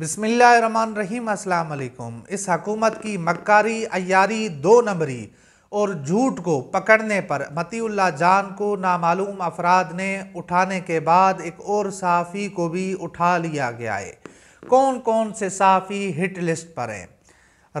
बसमीम अल्लाम इस हकूमत की मक्कारी अयारी दो नंबरी और झूठ को पकड़ने पर मतील्ला जान को नामालूम अफराद ने उठाने के बाद एक और साफ़ी को भी उठा लिया गया है कौन कौन से साफ़ी हिट लिस्ट पर हैं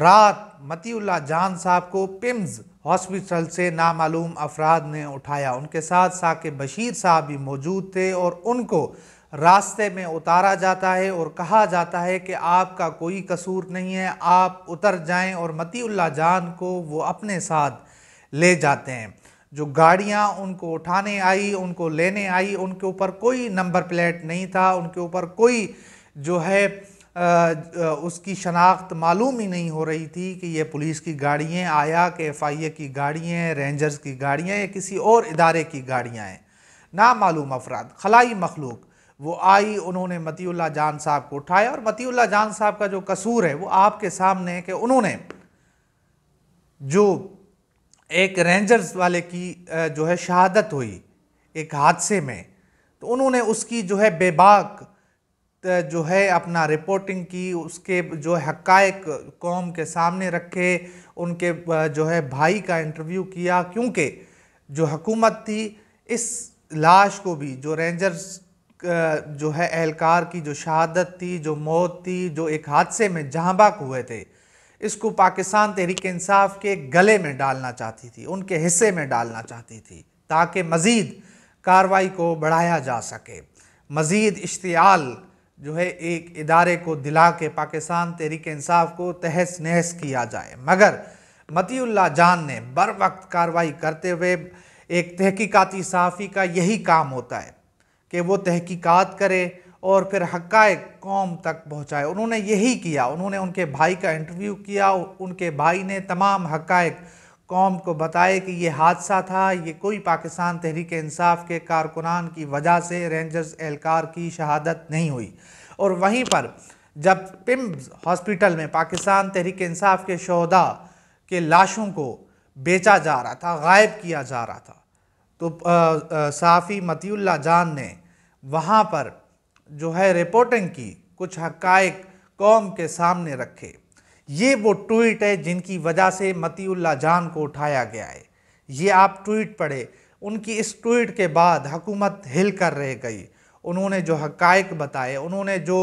रात मतील्ला जान साहब को पिम्स हॉस्पिटल से नामालूम अफराद ने उठाया उनके साथ साकिब बशीर साहब भी मौजूद थे और उनको रास्ते में उतारा जाता है और कहा जाता है कि आपका कोई कसूर नहीं है आप उतर जाएं और मतीउल्ला जान को वो अपने साथ ले जाते हैं जो गाड़ियाँ उनको उठाने आई उनको लेने आई उनके ऊपर कोई नंबर प्लेट नहीं था उनके ऊपर कोई जो है उसकी शनाख्त मालूम ही नहीं हो रही थी कि ये पुलिस की गाड़ियाँ आया कि एफ़ आई ए की गाड़ियाँ रेंजर्स की गाड़ियाँ या किसी और इदारे की गाड़ियाँ हैं नामालूम अफराद खलाई मखलूक वो आई उन्होंने मतीउल्ला जान साहब को उठाया और मतीउल्ला जान साहब का जो कसूर है वो आपके सामने है कि उन्होंने जो एक रेंजर्स वाले की जो है शहादत हुई एक हादसे में तो उन्होंने उसकी जो है बेबाक जो है अपना रिपोर्टिंग की उसके जो हकायक कौम के सामने रखे उनके जो है भाई का इंटरव्यू किया क्योंकि जो हकूमत थी इस लाश को भी जो रेंजर्स जो है एहलकार की जो शहादत थी जो मौत थी जो एक हादसे में जहाँबाक हुए थे इसको पाकिस्तान तहरीक इंसाफ के गले में डालना चाहती थी उनके हिस्से में डालना चाहती थी ताकि मज़ीद कार्रवाई को बढ़ाया जा सके मज़ीद इश्तियाल जो है एक इदारे को दिला के पाकिस्तान तहरीक इंसाफ को तहस नहस किया जाए मगर मतीउल्ला जान ने बर वक्त कार्रवाई करते हुए एक तहकीकाती सहाफ़ी का यही काम होता है कि वो तहकीकात करे और फिर हक़ कौम तक पहुँचाए उन्होंने यही किया उन्होंने उनके भाई का इंटरव्यू किया उनके भाई ने तमाम हक़ कौम को बताए कि ये हादसा था ये कोई पाकिस्तान तहरीक इंसाफ के कारकुनान की वजह से रेंजर्स एहलकार की शहादत नहीं हुई और वहीं पर जब पिम्स हॉस्पिटल में पाकिस्तान तहरीक इंसाफ के शहदा के लाशों को बेचा जा रहा था गायब किया जा रहा था तो साफ़ी मतील्ला जान ने वहाँ पर जो है रिपोर्टिंग की कुछ हकायक कौम के सामने रखे ये वो ट्वीट है जिनकी वजह से मतीउल्ला जान को उठाया गया है ये आप ट्वीट पढ़े उनकी इस ट्वीट के बाद हुकूमत हिल कर रह गई उन्होंने जो हकायक बताए उन्होंने जो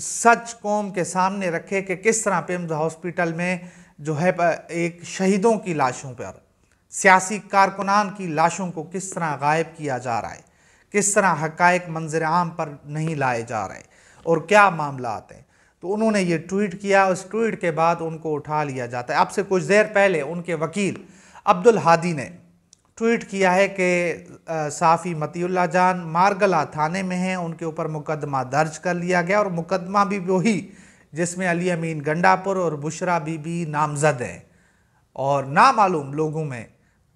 सच कौम के सामने रखे कि किस तरह पिम्स हॉस्पिटल में जो है एक शहीदों की लाशों पर सियासी कारकुनान की लाशों को किस तरह गायब किया जा रहा है किस तरह हकायक मंजर आम पर नहीं लाए जा रहे और क्या मामला आते हैं तो उन्होंने ये ट्वीट किया उस ट्वीट के बाद उनको उठा लिया जाता है अब से कुछ देर पहले उनके वकील अब्दुल हादी ने ट्वीट किया है कि साफ़ी मतीउल्ला जान मारगला थाने में हैं उनके ऊपर मुकदमा दर्ज कर लिया गया और मुकदमा भी वही जिसमें अली अमीन गंडापुर और बुशरा बीबी नामजद हैं और नामालूम लोगों में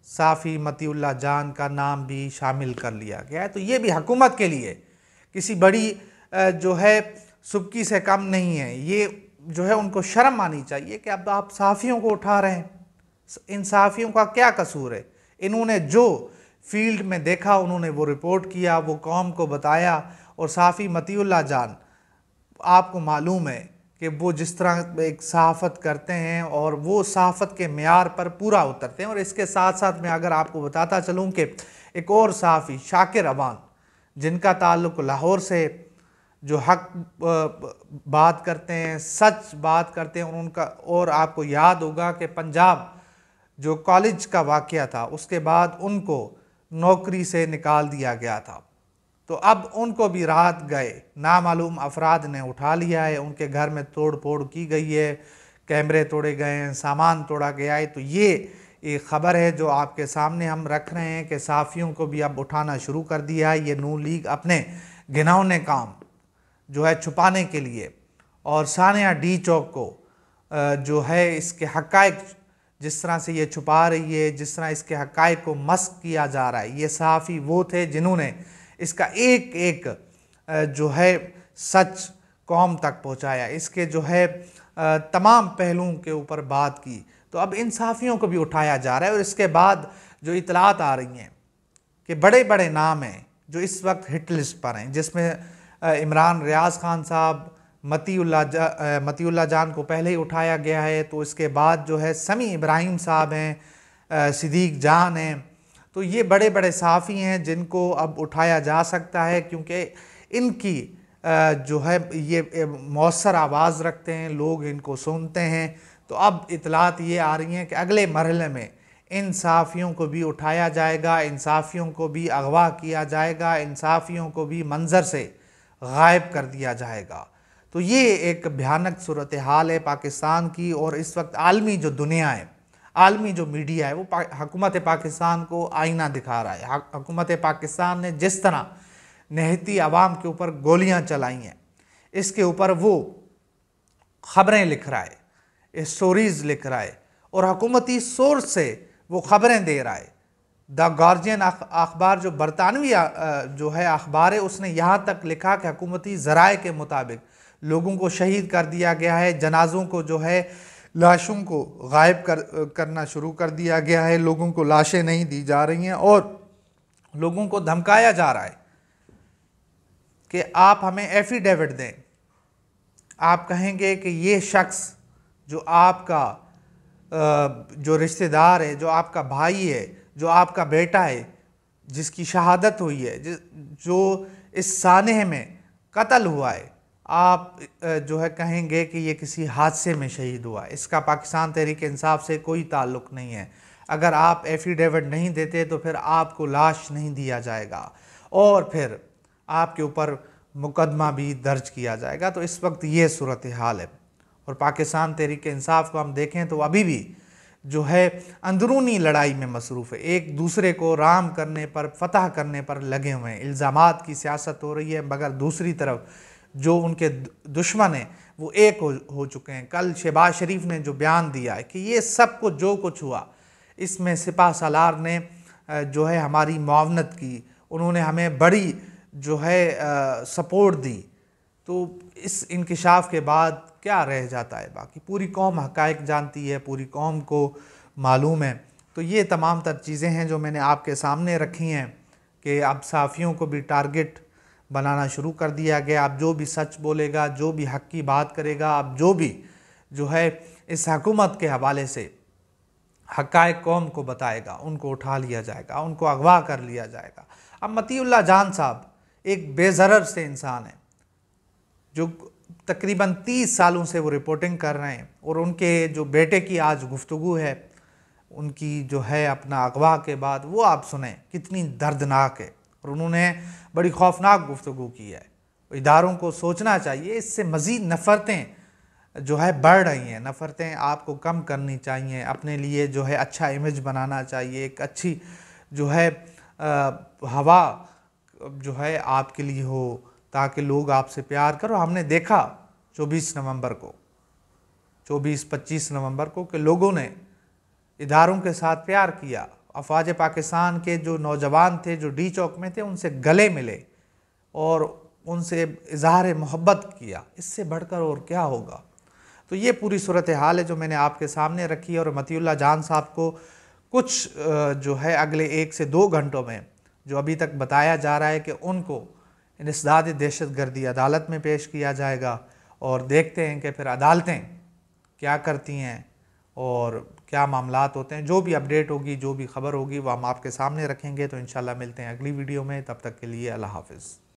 साफ़ी मतीउल्ला जान का नाम भी शामिल कर लिया गया है तो ये भी हुकूमत के लिए किसी बड़ी जो है सुबकी से कम नहीं है ये जो है उनको शर्म आनी चाहिए कि अब तो आप साफ़ियों को उठा रहे हैं इन साफ़ियों का क्या कसूर है इन्होंने जो फील्ड में देखा उन्होंने वो रिपोर्ट किया वो कौम को बताया और साफ़ी मतीउल्ला जान आपको मालूम है कि वो जिस तरह एक सहाफ़त करते हैं और वो सहाफ़त के मैार पर पूरा उतरते हैं और इसके साथ साथ मैं अगर आपको बताता चलूँ कि एक और सहाफ़ी शाकिर अवान जिनका ताल्लुक लाहौर से जो हक बात करते हैं सच बात करते हैं उनका और आपको याद होगा कि पंजाब जो कॉलेज का वाक़ था उसके बाद उनको नौकरी से निकाल दिया गया था तो अब उनको भी राहत गए नामालूम अफराद ने उठा लिया है उनके घर में तोड़ फोड़ की गई है कैमरे तोड़े गए हैं सामान तोड़ा गया है तो ये एक ख़बर है जो आपके सामने हम रख रहे हैं कि साफ़ियों को भी अब उठाना शुरू कर दिया है ये नू लीग अपने घिनौने काम जो है छुपाने के लिए और सानिया डी चौक को जो है इसके हकाइक जिस तरह से ये छुपा रही है जिस तरह इसके हक़ को मस्क किया जा रहा है ये सहाफ़ी वो थे जिन्होंने इसका एक एक जो है सच कौम तक पहुंचाया इसके जो है तमाम पहलुओं के ऊपर बात की तो अब इंसाफियों को भी उठाया जा रहा है और इसके बाद जो इतलात आ रही हैं कि बड़े बड़े नाम हैं जो इस वक्त हिट लिस्ट पर हैं जिसमें इमरान रियाज खान साहब मतीउल्ला मतीउल्ला जान को पहले ही उठाया गया है तो इसके बाद जो है समी इब्राहिम साहब हैं सिद्दीक जान हैं तो ये बड़े बड़े सहाफ़ी हैं जिनको अब उठाया जा सकता है क्योंकि इनकी जो है ये मौसर आवाज़ रखते हैं लोग इनको सुनते हैं तो अब इतलात ये आ रही हैं कि अगले मरहले में इन साफ़ियों को भी उठाया जाएगा इन साफ़ियों को भी अगवा किया जाएगा इन साफ़ियों को भी मंज़र से गायब कर दिया जाएगा तो ये एक भयानक सूरत हाल है पाकिस्तान की और इस वक्त आलमी जो दुनिया है आलमी जो मीडिया है वो हकूमत पाकिस्तान को आईना दिखा रहा है हकूमत पाकिस्तान ने जिस तरह नहती आवाम के ऊपर गोलियां चलाई हैं इसके ऊपर वो खबरें लिख रहा है स्टोरीज़ लिख रहा है और हकूमती सोर्स से वो खबरें दे रहा है द गार्जियन अखबार जो बरतानवी जो है अखबार है उसने यहाँ तक लिखा कि हकूमती ज़राए के मुताबिक लोगों को शहीद कर दिया गया है जनाज़ों को जो है लाशों को गायब कर करना शुरू कर दिया गया है लोगों को लाशें नहीं दी जा रही हैं और लोगों को धमकाया जा रहा है कि आप हमें एफिडेविट दें आप कहेंगे कि ये शख्स जो आपका जो रिश्तेदार है जो आपका भाई है जो आपका बेटा है जिसकी शहादत हुई है जो इस सानह में कत्ल हुआ है आप जो है कहेंगे कि ये किसी हादसे में शहीद हुआ इसका पाकिस्तान तहरीक इंसाफ से कोई ताल्लुक नहीं है अगर आप एफिडेविट नहीं देते तो फिर आपको लाश नहीं दिया जाएगा और फिर आपके ऊपर मुकदमा भी दर्ज किया जाएगा तो इस वक्त ये सूरत हाल है और पाकिस्तान तहरीक इंसाफ को हम देखें तो अभी भी जो है अंदरूनी लड़ाई में मसरूफ़ है एक दूसरे को राम करने पर फतह करने पर लगे हुए हैं इल्ज़ाम की सियासत हो रही है मगर दूसरी तरफ जो उनके दुश्मन हैं वो एक हो, हो चुके हैं कल शहबाज शरीफ ने जो बयान दिया है कि ये सब को जो कुछ हुआ इसमें सिपा सालार ने जो है हमारी मावनत की उन्होंने हमें बड़ी जो है आ, सपोर्ट दी तो इस इंकशाफ के बाद क्या रह जाता है बाकी पूरी कौम हकायक जानती है पूरी कौम को मालूम है तो ये तमाम तर चीज़ें हैं जो मैंने आपके सामने रखी हैं कि अब साफ़ियों को भी टारगेट बनाना शुरू कर दिया गया आप जो भी सच बोलेगा जो भी हक की बात करेगा आप जो भी जो है इस हकूमत के हवाले से हकाय कौम को बताएगा उनको उठा लिया जाएगा उनको अगवा कर लिया जाएगा अब मतील्ला जान साहब एक बेजर से इंसान है जो तकरीबन तीस सालों से वो रिपोर्टिंग कर रहे हैं और उनके जो बेटे की आज गुफ्तु है उनकी जो है अपना अगवा के बाद वो आप सुने कितनी दर्दनाक है और उन्होंने बड़ी खौफनाक गुफ्तु की है इदारों को सोचना चाहिए इससे मज़ीद नफ़रतें जो है बढ़ रही हैं नफ़रतें आपको कम करनी चाहिए अपने लिए जो है अच्छा इमेज बनाना चाहिए एक अच्छी जो है आ, हवा जो है आपके लिए हो ताकि लोग आपसे प्यार करो हमने देखा 24 नवंबर को 24-25 नवंबर को कि लोगों ने इदारों के साथ प्यार किया अफवाज पाकिस्तान के जो नौजवान थे जो डी चौक में थे उनसे गले मिले और उनसे इजहार मोहब्बत किया इससे बढ़कर और क्या होगा तो ये पूरी सूरत हाल है जो मैंने आपके सामने रखी है और मतील्ला जान साहब को कुछ जो है अगले एक से दो घंटों में जो अभी तक बताया जा रहा है कि उनको इसदाद दहशत गर्दी अदालत में पेश किया जाएगा और देखते हैं कि फिर अदालतें क्या करती हैं और क्या मामला होते हैं जो भी अपडेट होगी जो भी खबर होगी वो हम आपके सामने रखेंगे तो इन मिलते हैं अगली वीडियो में तब तक के लिए अल्लाह हाफिज़